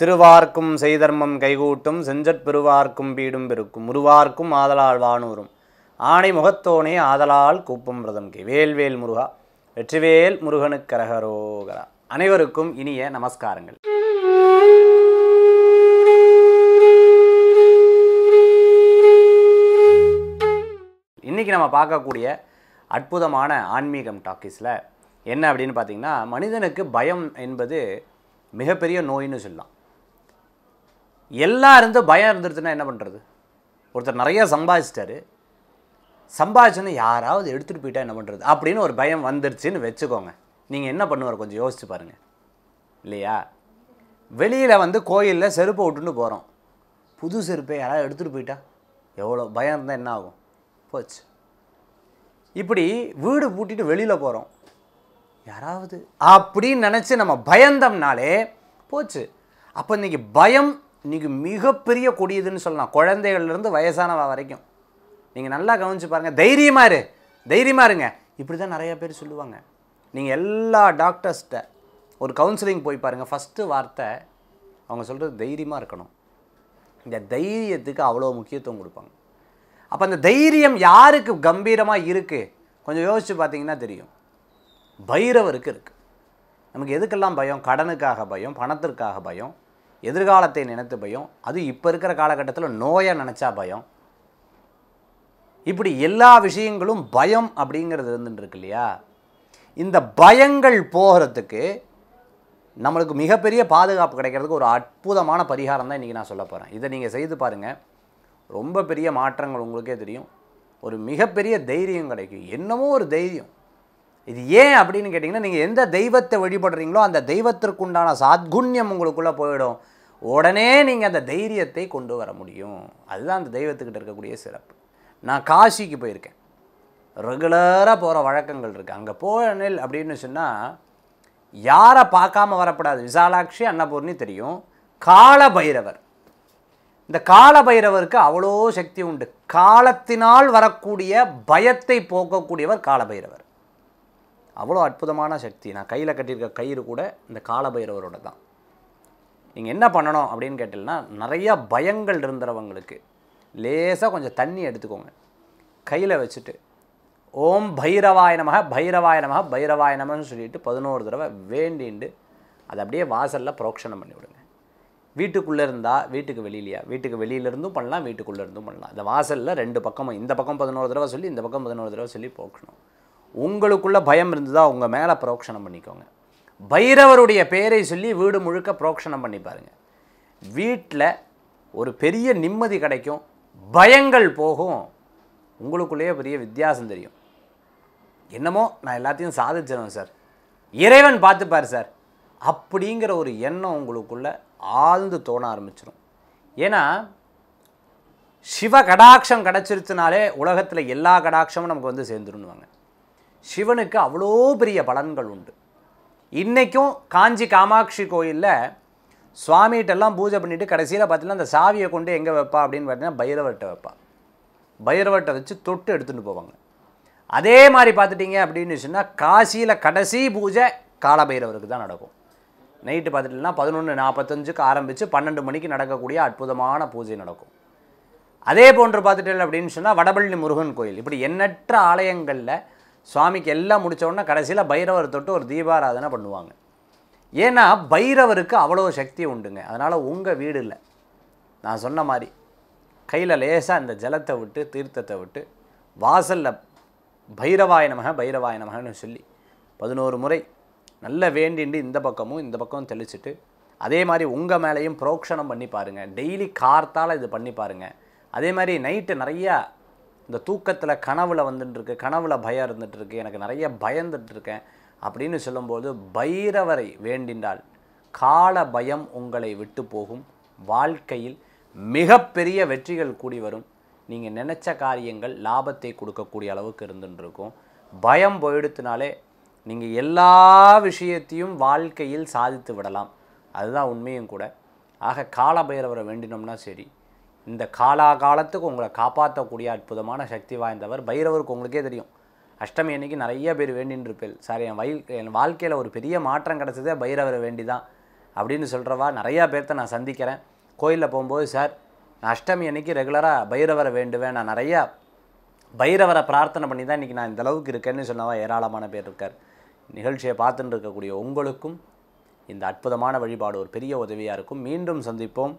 திருவார்க்கும் செய்தர்மம் கைகூட்டும் செஞ்சற் பெருவார்க்கும் பீடும் பெருக்கும் முருவார்க்கும் ஆதலால் வானூரும் ஆணை முகத்தோனே ஆதலால் கூப்பும் பிரதம்கி வேல்வேல் முருகா வெற்றிவேல் முருகனு முருகனுக்கரகரோகரா அனைவருக்கும் இனிய நமஸ்காரங்கள் இன்றைக்கி நம்ம பார்க்கக்கூடிய அற்புதமான ஆன்மீகம் டாக்கீஸில் என்ன அப்படின்னு பார்த்திங்கன்னா மனிதனுக்கு பயம் என்பது மிகப்பெரிய நோயின்னு சொல்லலாம் எல்லாம் இருந்து பயம் இருந்துருச்சுன்னா என்ன பண்ணுறது ஒருத்தர் நிறையா சம்பாதிச்சிட்டாரு சம்பாதிச்சுன்னு யாராவது எடுத்துகிட்டு போயிட்டா என்ன பண்ணுறது அப்படின்னு ஒரு பயம் வந்துருச்சுன்னு வச்சுக்கோங்க நீங்கள் என்ன பண்ணுவார் கொஞ்சம் யோசிச்சு பாருங்கள் இல்லையா வெளியில் வந்து கோயிலில் செருப்பை விட்டுன்னு போகிறோம் புது செருப்பை யாராவது எடுத்துகிட்டு போயிட்டா எவ்வளோ பயம் இருந்தால் என்ன ஆகும் போச்சு இப்படி வீடு பூட்டிட்டு வெளியில் போகிறோம் யாராவது அப்படின்னு நினச்சி நம்ம பயந்தோம்னாலே போச்சு அப்போ இன்றைக்கி பயம் இன்றைக்கி மிகப்பெரிய கொடியதுன்னு சொல்லலாம் குழந்தைகள்லேருந்து வயசானவா வரைக்கும் நீங்கள் நல்லா கவனித்து பாருங்கள் தைரியமாக இரு தைரியமாக இருங்க இப்படி தான் நிறையா பேர் சொல்லுவாங்க நீங்கள் எல்லா டாக்டர்ஸ்கிட்ட ஒரு கவுன்சிலிங் போய் பாருங்கள் ஃபஸ்ட்டு வார்த்தை அவங்க சொல்கிறது தைரியமாக இருக்கணும் இந்த தைரியத்துக்கு அவ்வளோ முக்கியத்துவம் கொடுப்பாங்க அப்போ அந்த தைரியம் யாருக்கு கம்பீரமாக இருக்குது கொஞ்சம் யோசித்து பார்த்தீங்கன்னா தெரியும் பைரவருக்கு இருக்குது நமக்கு எதுக்கெல்லாம் பயம் கடனுக்காக பயம் பணத்திற்காக பயம் எதிர்காலத்தை நினைத்து பயம் அது இப்போ இருக்கிற காலகட்டத்தில் நோயை நினச்சா பயம் இப்படி எல்லா விஷயங்களும் பயம் அப்படிங்கிறது இருந்துட்டுருக்கு இல்லையா இந்த பயங்கள் போகிறதுக்கு நம்மளுக்கு மிகப்பெரிய பாதுகாப்பு கிடைக்கிறதுக்கு ஒரு அற்புதமான பரிகாரம் தான் இன்றைக்கி நான் சொல்ல போகிறேன் இதை நீங்கள் செய்து பாருங்கள் ரொம்ப பெரிய மாற்றங்கள் உங்களுக்கே தெரியும் ஒரு மிகப்பெரிய தைரியம் கிடைக்கும் என்னமோ ஒரு தைரியம் இது ஏன் அப்படின்னு கேட்டிங்கன்னா நீங்கள் எந்த தெய்வத்தை வழிபடுறீங்களோ அந்த தெய்வத்திற்குண்டான சாத்குண்யம் உங்களுக்குள்ளே போயிடும் உடனே நீங்கள் அந்த தைரியத்தை கொண்டு வர முடியும் அதுதான் அந்த தெய்வத்துக்கிட்ட இருக்கக்கூடிய சிறப்பு நான் காசிக்கு போயிருக்கேன் ரெகுலராக போகிற வழக்கங்கள் இருக்குது அங்கே போனில் அப்படின்னு சொன்னால் யாரை பார்க்காம வரப்படாது விசாலாட்சி அன்னபூர்ணி தெரியும் கால பைரவர் இந்த கால பைரவருக்கு அவ்வளோ சக்தி உண்டு காலத்தினால் வரக்கூடிய பயத்தை போக்கக்கூடியவர் கால பைரவர் அவ்வளோ அற்புதமான சக்தி நான் கையில் கட்டியிருக்க கயிறு கூட இந்த கால பைரவரோட தான் நீங்கள் என்ன பண்ணணும் அப்படின்னு கேட்டிங்கன்னா நிறையா பயங்கள் இருந்துறவங்களுக்கு லேசாக கொஞ்சம் தண்ணி எடுத்துக்கோங்க கையில் வச்சுட்டு ஓம் பைரவாயனமாக பைரவாயனமாக பைரவாய சொல்லிட்டு பதினோரு தடவை வேண்டிண்டு அதை அப்படியே வாசலில் புரோக்ஷனம் பண்ணி விடுங்க வீட்டுக்குள்ளே இருந்தால் வீட்டுக்கு வெளியிலையா வீட்டுக்கு வெளியிலேருந்தும் பண்ணலாம் வீட்டுக்குள்ளே இருந்தும் பண்ணலாம் இந்த வாசலில் ரெண்டு பக்கமும் இந்த பக்கம் பதினோரு தடவை சொல்லி இந்த பக்கம் பதினோரு தடவை சொல்லி போக்கணும் உங்களுக்குள்ளே பயம் இருந்ததா உங்கள் மேலே புரோக்ஷனம் பண்ணிக்கோங்க பைரவருடைய பெயரை சொல்லி வீடு முழுக்க புரோக்ஷனம் பண்ணி பாருங்கள் வீட்டில் ஒரு பெரிய நிம்மதி கிடைக்கும் பயங்கள் போகும் உங்களுக்குள்ளேயே பெரிய வித்தியாசம் தெரியும் என்னமோ நான் எல்லாத்தையும் சாதிச்சிருவேன் சார் இறைவன் பார்த்துப்பார் சார் அப்படிங்கிற ஒரு எண்ணம் உங்களுக்குள்ளே ஆழ்ந்து தோண ஆரம்பிச்சிடும் ஏன்னா சிவ கடாட்சம் கிடச்சிருச்சுனாலே உலகத்தில் எல்லா கடாட்சமும் நமக்கு வந்து சேர்ந்துருன்னுவாங்க சிவனுக்கு அவ்வளோ பெரிய பலன்கள் உண்டு இன்றைக்கும் காஞ்சி காமாட்சி கோயிலில் சுவாமிகிட்டெல்லாம் பூஜை பண்ணிவிட்டு கடைசியில் பார்த்தீங்கன்னா அந்த சாவியை கொண்டு எங்கே வைப்பா அப்படின்னு பார்த்தீங்கன்னா பைரவர்கிட்ட வைப்பா பைரவர்கிட்ட வச்சு தொட்டு எடுத்துகிட்டு போவாங்க அதே மாதிரி பார்த்துட்டிங்க அப்படின்னு சொன்னால் காசியில் கடைசி பூஜை காலபைரவருக்கு தான் நடக்கும் நைட்டு பார்த்துட்டுனா பதினொன்று நாற்பத்தஞ்சுக்கு ஆரம்பித்து பன்னெண்டு மணிக்கு நடக்கக்கூடிய அற்புதமான பூஜை நடக்கும் அதே போன்று பார்த்துட்டேன் அப்படின்னு சொன்னால் வடபள்ளி முருகன் கோயில் இப்படி எண்ணற்ற ஆலயங்களில் சுவாமிக்கு எல்லாம் முடித்தோடனே கடைசியில் பைரவர் தொட்டு ஒரு தீபாராதனை பண்ணுவாங்க ஏன்னா பைரவருக்கு அவ்வளோ சக்தி உண்டுங்க அதனால் உங்கள் வீடு இல்லை நான் சொன்ன மாதிரி கையில் லேசாக அந்த ஜலத்தை விட்டு தீர்த்தத்தை விட்டு வாசலில் பைரவாய நமக நமகன்னு சொல்லி பதினோரு முறை நல்ல வேண்டிண்டு இந்த பக்கமும் இந்த பக்கமும் தெளிச்சுட்டு அதே மாதிரி உங்கள் மேலேயும் புரோக்ஷனம் பண்ணி பாருங்கள் டெய்லி கார்த்தால் இது பண்ணி பாருங்கள் அதே மாதிரி நைட்டு நிறையா இந்த தூக்கத்தில் கனவில் வந்துட்டுருக்கு கனவில் பயம் இருந்துகிட்ருக்கு எனக்கு நிறைய பயந்துட்டுருக்கேன் அப்படின்னு சொல்லும்போது பைரவரை வேண்டினால் கால பயம் உங்களை விட்டு போகும் வாழ்க்கையில் மிகப்பெரிய வெற்றிகள் கூடி வரும் நீங்கள் நினச்ச காரியங்கள் லாபத்தை கொடுக்கக்கூடிய அளவுக்கு இருந்துட்டுருக்கும் பயம் போயிடுத்துனாலே நீங்கள் எல்லா விஷயத்தையும் வாழ்க்கையில் சாதித்து விடலாம் அதுதான் உண்மையும் கூட ஆக கால பைரவரை வேண்டினோம்னா சரி இந்த காலாகாலத்துக்கு உங்களை காப்பாற்றக்கூடிய அற்புதமான சக்தி வாய்ந்தவர் பைரவருக்கு உங்களுக்கே தெரியும் அஷ்டமி அன்னைக்கு நிறைய பேர் வேண்டின்னு இருப்பேன் சார் என் வயல் என் வாழ்க்கையில் ஒரு பெரிய மாற்றம் கிடச்சதே பைரவரை வேண்டி தான் அப்படின்னு சொல்கிறவா நிறையா பேர்த்த நான் சந்திக்கிறேன் கோயிலில் போகும்போது சார் நான் அஷ்டமி அன்னைக்கு ரெகுலராக பைரவரை வேண்டுவேன் நான் நிறையா பைரவரை பிரார்த்தனை பண்ணி தான் இன்றைக்கி நான் இந்தளவுக்கு இருக்கேன்னு சொன்னவா ஏராளமான பேர் இருக்கார் நிகழ்ச்சியை பார்த்துட்டு இருக்கக்கூடிய உங்களுக்கும் இந்த அற்புதமான வழிபாடு ஒரு பெரிய உதவியாக இருக்கும் மீண்டும் சந்திப்போம்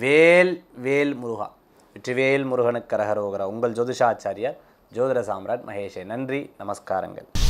வேல் வேல் முருகா வெற்றிவேல் முருகனுக்கு கரகரோகரா உங்கள் ஜோதிஷாச்சாரியர் ஜோதிட சாம்ராட் மகேஷே நன்றி நமஸ்காரங்கள்